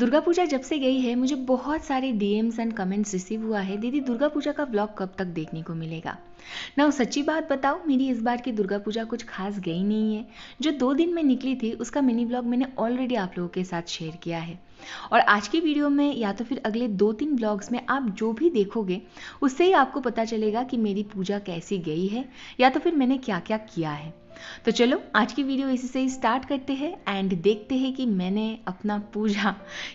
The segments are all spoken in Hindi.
दुर्गा पूजा जब से गई है मुझे बहुत सारे डीएम्स एंड कमेंट्स रिसीव हुआ है दीदी दुर्गा पूजा का ब्लॉग कब तक देखने को मिलेगा ना सच्ची बात बताओ मेरी इस बार की दुर्गा पूजा कुछ खास गई नहीं है जो दो दिन में निकली थी उसका मिनी ब्लॉग मैंने ऑलरेडी आप लोगों के साथ शेयर किया है और आज की वीडियो में या तो फिर अगले दो तीन ब्लॉग्स में आप जो भी देखोगे उससे ही आपको पता चलेगा कि मेरी पूजा कैसी गई है या तो फिर मैंने क्या क्या किया है तो चलो आज की वीडियो इसी से ही स्टार्ट करते हैं एंड देखते हैं कि मैंने अपना पूजा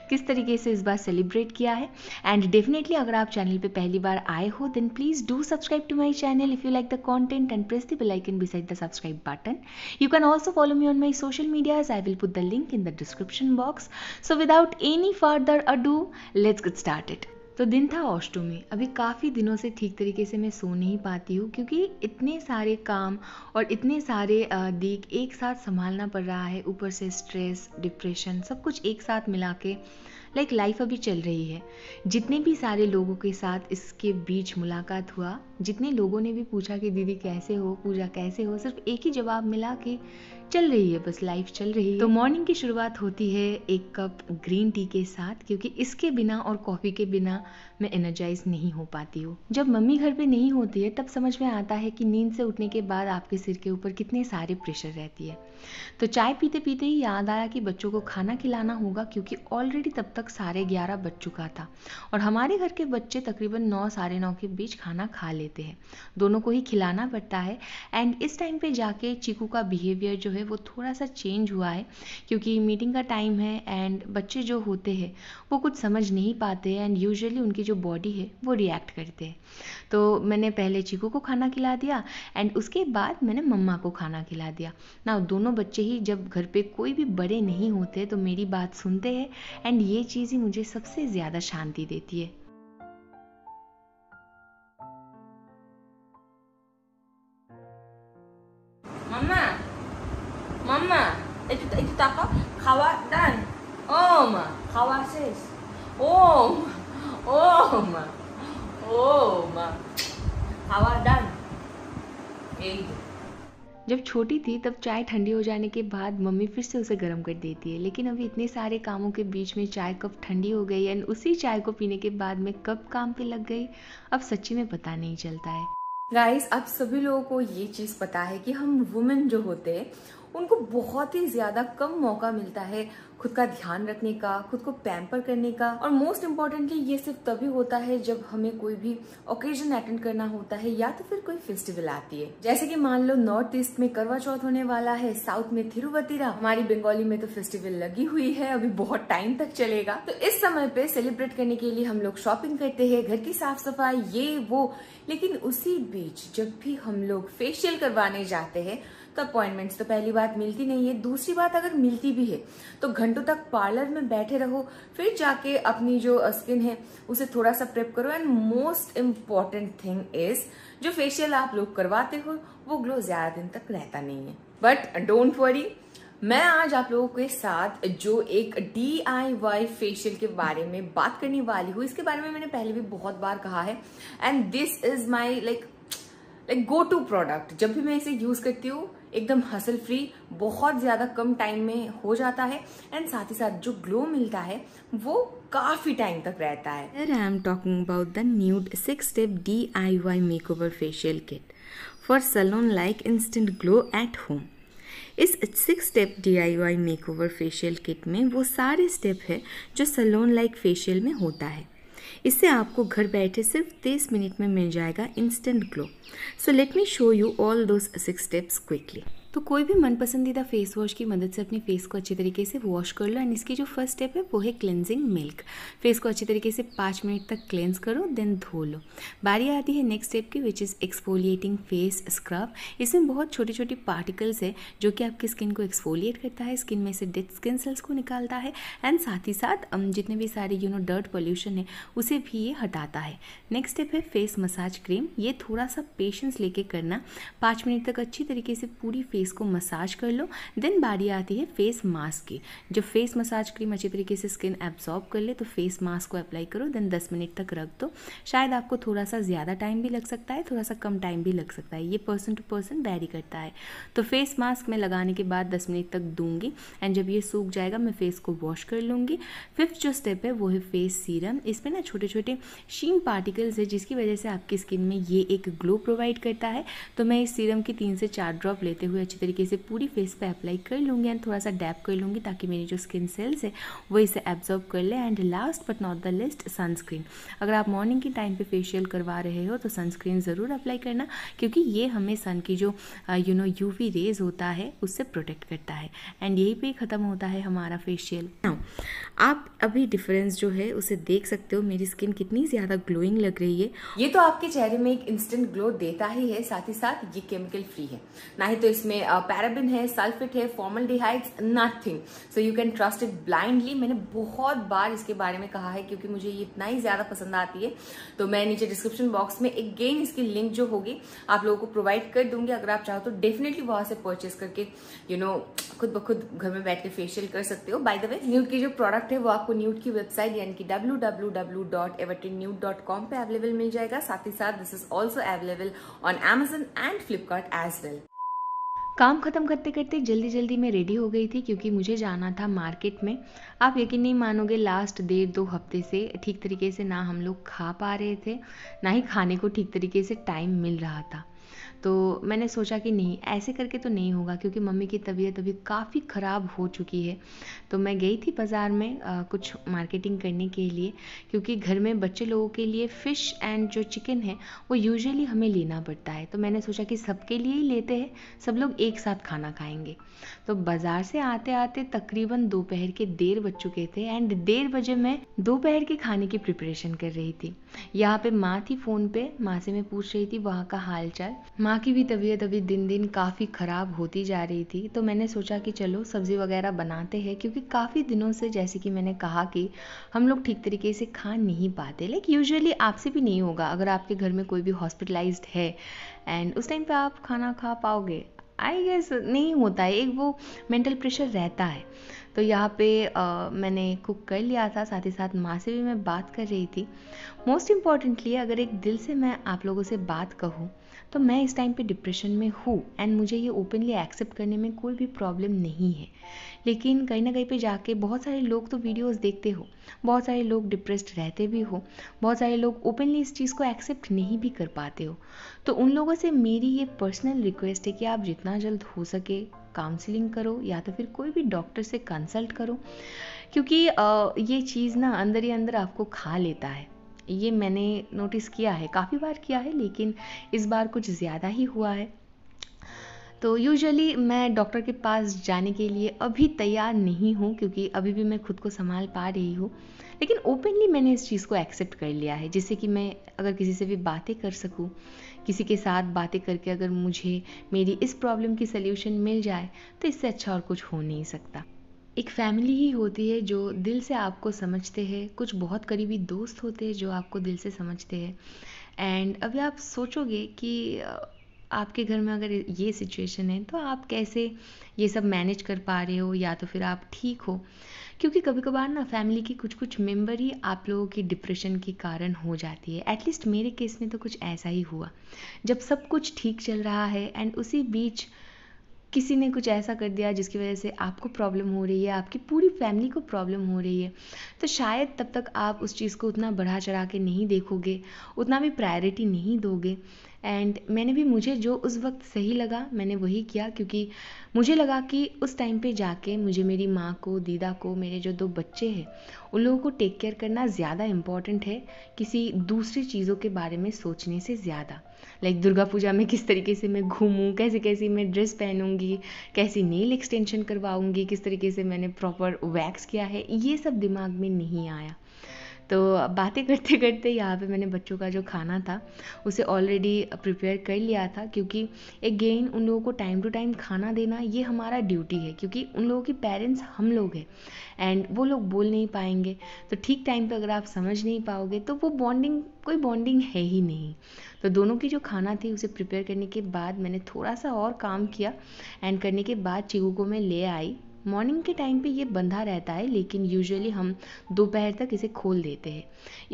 किस तरीके से इस बार सेलिब्रेट किया है एंड डेफिनेटली अगर आप चैनल पे पहली बार आए हो then please do subscribe to my channel if you like the content and press the bell icon beside the subscribe button you can also follow me on my social medias I will put the link in the description box so without any further ado let's get it तो दिन था अष्टमी अभी काफ़ी दिनों से ठीक तरीके से मैं सो नहीं पाती हूँ क्योंकि इतने सारे काम और इतने सारे दीख एक साथ संभालना पड़ रहा है ऊपर से स्ट्रेस डिप्रेशन सब कुछ एक साथ मिला के लाइक लाइफ अभी चल रही है जितने भी सारे लोगों के साथ इसके बीच मुलाकात हुआ जितने लोगों ने भी पूछा कि दीदी कैसे हो पूजा कैसे हो सिर्फ एक ही जवाब मिला कि चल रही है बस लाइफ चल रही है तो मॉर्निंग की शुरुआत होती है एक कप ग्रीन टी के साथ क्योंकि इसके बिना और कॉफ़ी के बिना मैं एनर्जाइज नहीं हो पाती हूँ जब मम्मी घर पे नहीं होती है तब समझ में आता है कि नींद से उठने के बाद आपके सिर के ऊपर कितने सारे प्रेशर रहती है तो चाय पीते पीते ही याद आया कि बच्चों को खाना खिलाना होगा क्योंकि ऑलरेडी तब तक साढ़े ग्यारह बज चुका था और हमारे घर के बच्चे तकरीबन नौ साढ़े नौ के बीच खाना खा लेते हैं दोनों को ही खिलाना पड़ता है एंड इस टाइम पे जाके चीकू का बिहेवियर जो है वो थोड़ा सा चेंज हुआ है क्योंकि मीटिंग का टाइम है एंड बच्चे जो होते हैं वो कुछ समझ नहीं पाते एंड यूजली उनकी जो बॉडी है वो रिएक्ट करते हैं तो मैंने पहले चीकू को खाना खिला दिया एंड उसके बाद मैंने मम्मा को खाना खिला दिया ना दोनों बच्चे ही जब घर पे कोई भी बड़े नहीं होते तो मेरी बात सुनते हैं एंड ये चीज़ ही मुझे सबसे ज़्यादा शांति देती है মাম্মা মাম্মা একটু একটু তাকাও খাওয়া ডান ও খাওয়া শেষ ও Oh, ma. Oh, ma. How are done? Hey. जब छोटी थी तब चाय ठंडी हो जाने के बाद मम्मी फिर से उसे गर्म कर देती है लेकिन अभी इतने सारे कामों के बीच में चाय कप ठंडी हो गई एंड उसी चाय को पीने के बाद में कब काम पे लग गई अब सच्ची में पता नहीं चलता है गाइस अब सभी लोगों को ये चीज़ पता है कि हम वुमेन जो होते हैं उनको बहुत ही ज़्यादा कम मौका मिलता है खुद का ध्यान रखने का खुद को पैम्पर करने का और मोस्ट इम्पॉर्टेंटली ये सिर्फ तभी होता है जब हमें कोई भी ओकेजन अटेंड करना होता है या तो फिर कोई फेस्टिवल आती है जैसे कि मान लो नॉर्थ ईस्ट में करवा चौथ होने वाला है साउथ में थिरुवतीरा हमारी बंगाली में तो फेस्टिवल लगी हुई है अभी बहुत टाइम तक चलेगा तो इस समय पे सेलिब्रेट करने के लिए हम लोग शॉपिंग करते हैं घर की साफ सफाई ये वो लेकिन उसी बीच जब भी हम लोग फेशियल करवाने जाते हैं तो अपॉइंटमेंट्स तो पहली बात मिलती नहीं है दूसरी बात अगर मिलती भी है तो घर घंटों तक पार्लर में बैठे रहो फिर जाके अपनी जो स्किन है उसे थोड़ा सा प्रेप करो and most important thing is जो फेशियल आप लोग करवाते हो वो ग्लो ज़्यादा दिन तक रहता नहीं है बट डोंट वरी मैं आज आप लोगों के साथ जो एक डी आई वाई फेशियल के बारे में बात करने वाली हूँ इसके बारे में मैंने पहले भी बहुत बार कहा है and this is my like like go to product जब भी मैं इसे यूज़ करती हूँ एकदम हसल फ्री बहुत ज़्यादा कम टाइम में हो जाता है एंड साथ ही साथ जो ग्लो मिलता है वो काफ़ी टाइम तक रहता है I am talking about the nude six step D I Y makeover facial kit for salon like instant glow at home इस six step D I Y makeover facial kit में वो सारे स्टेप है जो सलोन लाइक फेशियल में होता है इससे आपको घर बैठे सिर्फ तीस मिनट में मिल जाएगा instant glow so let me show you all those six steps quickly तो कोई भी मनपसंदीदा फेस वॉश की मदद से अपने फेस को अच्छे तरीके से वॉश कर लो एंड इसकी जो फर्स्ट स्टेप है वो है क्लेंजिंग मिल्क फेस को अच्छी तरीके से पाँच मिनट तक क्लेंज करो देन धो लो बारी आती है नेक्स्ट स्टेप की which is exfoliating face scrub इसमें बहुत छोटे छोटे पार्टिकल्स है जो कि आपकी स्किन को एक्सफोलिएट करता है स्किन में से डेड स्किन सेल्स को निकालता है एंड साथ ही साथ जितने भी सारे यू नो डर्ट पॉल्यूशन है उसे भी ये हटाता है नेक्स्ट स्टेप है फेस मसाज क्रीम ये थोड़ा सा पेशेंस लेके करना पाँच मिनट तक अच्छी तरीके से पूरी फेस फेस को मसाज कर लो देन बारी आती है फेस मास्क की जब फेस मसाज क्रीम अच्छी तरीके से स्किन एब्जॉर्ब कर ले तो फेस मास्क को अप्लाई करो देन दस मिनट तक रख दो शायद आपको थोड़ा सा ज़्यादा टाइम भी लग सकता है थोड़ा सा कम टाइम भी लग सकता है ये पर्सन टू पर्सन बैरी करता है तो फेस मास्क मैं लगाने के बाद दस मिनट तक दूंगी एंड जब ये सूख जाएगा मैं फेस को वॉश कर लूँगी फिफ्थ जो स्टेप है वो है फेस सीरम इसमें ना छोटे छोटे शीन पार्टिकल्स है जिसकी वजह से आपकी स्किन में ये एक ग्लो प्रोवाइड करता है तो मैं इस सीरम की तीन से चार ड्रॉप लेते हुए अच्छी अच्छी तरीके से पूरी फेस पे अप्लाई कर लूँगी एंड थोड़ा सा डैप कर लूँगी ताकि मेरी जो स्किन सेल्स है वो इसे एब्जॉर्ब कर ले and last but not the least sunscreen अगर आप मॉर्निंग के टाइम पे फेशियल करवा रहे हो तो सनस्क्रीन ज़रूर अप्लाई करना क्योंकि ये हमें सन की जो यू नो यू रेज होता है उससे प्रोटेक्ट करता है एंड यही पे ख़त्म होता है हमारा फेशियल आप अभी डिफरेंस जो है उसे देख सकते हो मेरी स्किन कितनी ज़्यादा ग्लोइंग लग रही है ये तो आपके चेहरे में एक इंस्टेंट ग्लो देता ही है साथ ही साथ ये केमिकल फ्री है ना ही तो इसमें इसमें पैराबिन है सल्फेट है formaldehydes nothing so you can trust it blindly मैंने बहुत बार इसके बारे में कहा है क्योंकि मुझे ये इतना ही ज़्यादा पसंद आती है तो मैं नीचे डिस्क्रिप्शन बॉक्स में एक गेन इसकी लिंक जो होगी आप लोगों को प्रोवाइड कर दूंगी अगर आप चाहो तो डेफिनेटली वहां से परचेस करके यू नो खुद ब खुद घर में बैठ के फेशियल कर सकते हो बाय द वे न्यूट की जो प्रोडक्ट है वो आपको न्यूट की वेबसाइट यानी कि W W W dot Everteen Neut dot com पर अवेलेबल मिल जाएगा साथ ही साथ this is also available on Amazon and Flipkart as well काम ख़त्म करते करते जल्दी जल्दी मैं रेडी हो गई थी क्योंकि मुझे जाना था मार्केट में आप यकीन नहीं मानोगे लास्ट डेढ़ दो हफ्ते से ठीक तरीके से ना हम लोग खा पा रहे थे ना ही खाने को ठीक तरीके से टाइम मिल रहा था तो मैंने सोचा कि नहीं ऐसे करके तो नहीं होगा क्योंकि मम्मी की तबीयत अभी काफ़ी ख़राब हो चुकी है तो मैं गई थी बाज़ार में आ, कुछ मार्केटिंग करने के लिए क्योंकि घर में बच्चे लोगों के लिए फ़िश एंड जो चिकन है वो यूजली हमें लेना पड़ता है तो मैंने सोचा कि सबके लिए ही लेते हैं सब लोग एक साथ खाना खाएंगे तो बाज़ार से आते आते तकरीबन दोपहर के देर बज चुके थे एंड देर बजे मैं दोपहर के खाने की प्रिपरेशन कर रही थी यहाँ पे माँ थी फ़ोन पे माँ से मैं पूछ रही थी वहाँ का हाल चाल माँ की भी तबीयत अभी दिन दिन काफ़ी ख़राब होती जा रही थी तो मैंने सोचा कि चलो सब्ज़ी वगैरह बनाते हैं क्योंकि काफ़ी दिनों से जैसे कि मैंने कहा कि हम लोग ठीक तरीके से खा नहीं पाते लेकिन यूजुअली आपसे भी नहीं होगा अगर आपके घर में कोई भी हॉस्पिटलाइज्ड है एंड उस टाइम पे आप खाना खा पाओगे आई गेस नहीं होता है एक वो मेंटल प्रेशर रहता है तो यहाँ पे आ, मैंने कुक कर लिया था साथ ही साथ माँ से भी मैं बात कर रही थी मोस्ट इम्पॉर्टेंटली अगर एक दिल से मैं आप लोगों से बात कहूँ तो मैं इस टाइम पे डिप्रेशन में हूँ एंड मुझे ये ओपनली एक्सेप्ट करने में कोई भी प्रॉब्लम नहीं है लेकिन कहीं ना कहीं पे जाके बहुत सारे लोग तो वीडियोस देखते हो बहुत सारे लोग डिप्रेस्ड रहते भी हो बहुत सारे लोग ओपनली इस चीज़ को एक्सेप्ट नहीं भी कर पाते हो तो उन लोगों से मेरी ये पर्सनल रिक्वेस्ट है कि आप जितना जल्द हो सके काउंसलिंग करो या तो फिर कोई भी डॉक्टर से कंसल्ट करो क्योंकि ये चीज़ ना अंदर ही अंदर आपको खा लेता है ये मैंने नोटिस किया है काफ़ी बार किया है लेकिन इस बार कुछ ज़्यादा ही हुआ है तो यूजुअली मैं डॉक्टर के पास जाने के लिए अभी तैयार नहीं हूँ क्योंकि अभी भी मैं खुद को संभाल पा रही हूँ लेकिन ओपनली मैंने इस चीज़ को एक्सेप्ट कर लिया है जिससे कि मैं अगर किसी से भी बातें कर सकूँ किसी के साथ बातें करके अगर मुझे मेरी इस प्रॉब्लम की सोल्यूशन मिल जाए तो इससे अच्छा और कुछ हो नहीं सकता एक फैमिली ही होती है जो दिल से आपको समझते हैं कुछ बहुत करीबी दोस्त होते हैं जो आपको दिल से समझते हैं एंड अभी आप सोचोगे कि आपके घर में अगर ये सिचुएशन है तो आप कैसे ये सब मैनेज कर पा रहे हो या तो फिर आप ठीक हो क्योंकि कभी कभार ना फैमिली की कुछ कुछ मेम्बर ही आप लोगों की डिप्रेशन के कारण हो जाती है एटलीस्ट मेरे केस में तो कुछ ऐसा ही हुआ जब सब कुछ ठीक चल रहा है एंड उसी बीच किसी ने कुछ ऐसा कर दिया जिसकी वजह से आपको प्रॉब्लम हो रही है आपकी पूरी फैमिली को प्रॉब्लम हो रही है तो शायद तब तक आप उस चीज़ को उतना बढ़ा चढ़ा के नहीं देखोगे उतना भी प्रायोरिटी नहीं दोगे एंड मैंने भी मुझे जो उस वक्त सही लगा मैंने वही किया क्योंकि मुझे लगा कि उस टाइम पे जाके मुझे मेरी माँ को दीदा को मेरे जो दो बच्चे हैं उन लोगों को टेक केयर करना ज़्यादा इम्पॉर्टेंट है किसी दूसरी चीज़ों के बारे में सोचने से ज़्यादा लाइक दुर्गा पूजा में किस तरीके से मैं घूमूँ कैसे कैसी मैं ड्रेस पहनूंगी कैसी नेल एक्सटेंशन करवाऊँगी किस तरीके से मैंने प्रॉपर वैक्स किया है ये सब दिमाग में नहीं आया तो बातें करते करते यहाँ पे मैंने बच्चों का जो खाना था उसे ऑलरेडी प्रिपेयर कर लिया था क्योंकि अगेन उन लोगों को टाइम टू टाइम खाना देना ये हमारा ड्यूटी है क्योंकि उन लोगों के पेरेंट्स हम लोग हैं एंड वो लोग बोल नहीं पाएंगे तो ठीक टाइम पर अगर आप समझ नहीं पाओगे तो वो बॉन्डिंग कोई बॉन्डिंग है ही नहीं तो दोनों की जो खाना थी उसे प्रिपेयर करने के बाद मैंने थोड़ा सा और काम किया एंड करने के बाद चिगू को मैं ले आई मॉर्निंग के टाइम पे ये बंधा रहता है लेकिन यूजुअली हम दोपहर तक इसे खोल देते हैं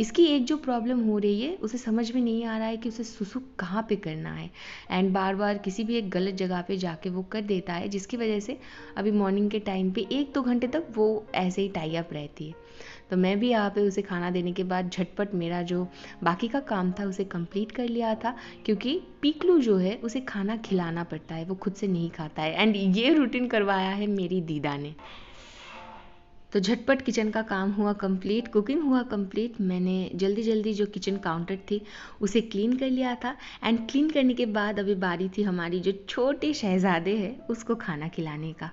इसकी एक जो प्रॉब्लम हो रही है उसे समझ में नहीं आ रहा है कि उसे सुसु कहाँ पे करना है एंड बार बार किसी भी एक गलत जगह पे जाके वो कर देता है जिसकी वजह से अभी मॉर्निंग के टाइम पे एक दो घंटे तक वो ऐसे ही टाई अप रहती है तो मैं भी यहाँ पे उसे खाना देने के बाद झटपट मेरा जो बाकी का काम था उसे कंप्लीट कर लिया था क्योंकि पीकलू जो है उसे खाना खिलाना पड़ता है वो खुद से नहीं खाता है एंड ये रूटीन करवाया है मेरी दीदा ने तो झटपट किचन का काम हुआ कंप्लीट कुकिंग हुआ कंप्लीट मैंने जल्दी जल्दी जो किचन काउंटर थी उसे क्लीन कर लिया था एंड क्लीन करने के बाद अभी बारी थी हमारी जो छोटे शहजादे हैं उसको खाना खिलाने का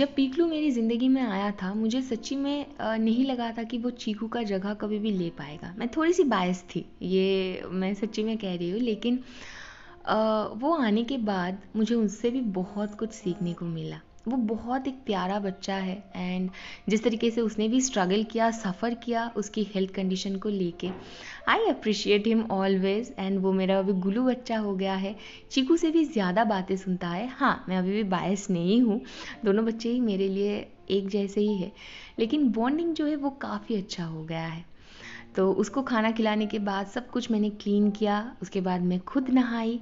जब पीकलू मेरी ज़िंदगी में आया था मुझे सच्ची में नहीं लगा था कि वो चीकू का जगह कभी भी ले पाएगा मैं थोड़ी सी बायस थी ये मैं सच्ची में कह रही हूँ लेकिन वो आने के बाद मुझे उनसे भी बहुत कुछ सीखने को मिला वो बहुत एक प्यारा बच्चा है एंड जिस तरीके से उसने भी स्ट्रगल किया सफ़र किया उसकी हेल्थ कंडीशन को लेके I appreciate him always and वो मेरा अभी गुलू बच्चा हो गया है चीकू से भी ज़्यादा बातें सुनता है हाँ मैं अभी भी बायस नहीं हूँ दोनों बच्चे ही मेरे लिए एक जैसे ही है लेकिन बॉन्डिंग जो है वो काफ़ी अच्छा हो गया है तो उसको खाना खिलाने के बाद सब कुछ मैंने क्लीन किया उसके बाद मैं खुद नहाई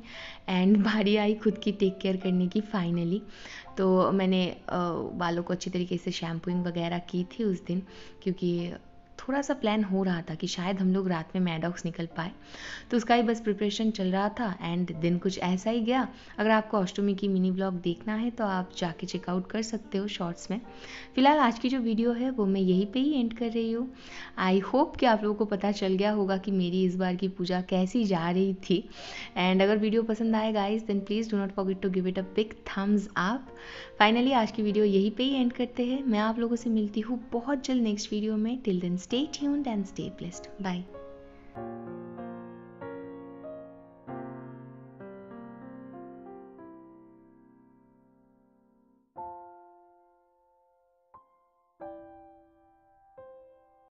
एंड भारी आई खुद की टेक केयर करने की फाइनली तो मैंने बालों को अच्छी तरीके से शैम्पूइंग वगैरह की थी उस दिन क्योंकि थोड़ा सा प्लान हो रहा था कि शायद हम लोग रात में मैडॉक्स निकल पाए तो उसका ही बस प्रिपरेशन चल रहा था एंड दिन कुछ ऐसा ही गया अगर आपको अष्टमी की मिनी ब्लॉग देखना है तो आप जाके चेकआउट कर सकते हो शॉर्ट्स में फिलहाल आज की जो वीडियो है वो मैं यहीं पर ही एंड कर रही हूँ आई होप कि आप लोगों को पता चल गया होगा कि मेरी इस बार की पूजा कैसी जा रही थी एंड अगर वीडियो पसंद आए guys then please do not forget to give it a big thumbs up finally आज की वीडियो यहीं पे ही एंड करते हैं मैं आप लोगों से मिलती हूँ बहुत जल्द नेक्स्ट वीडियो में till then Stay tuned and stay blessed. Bye.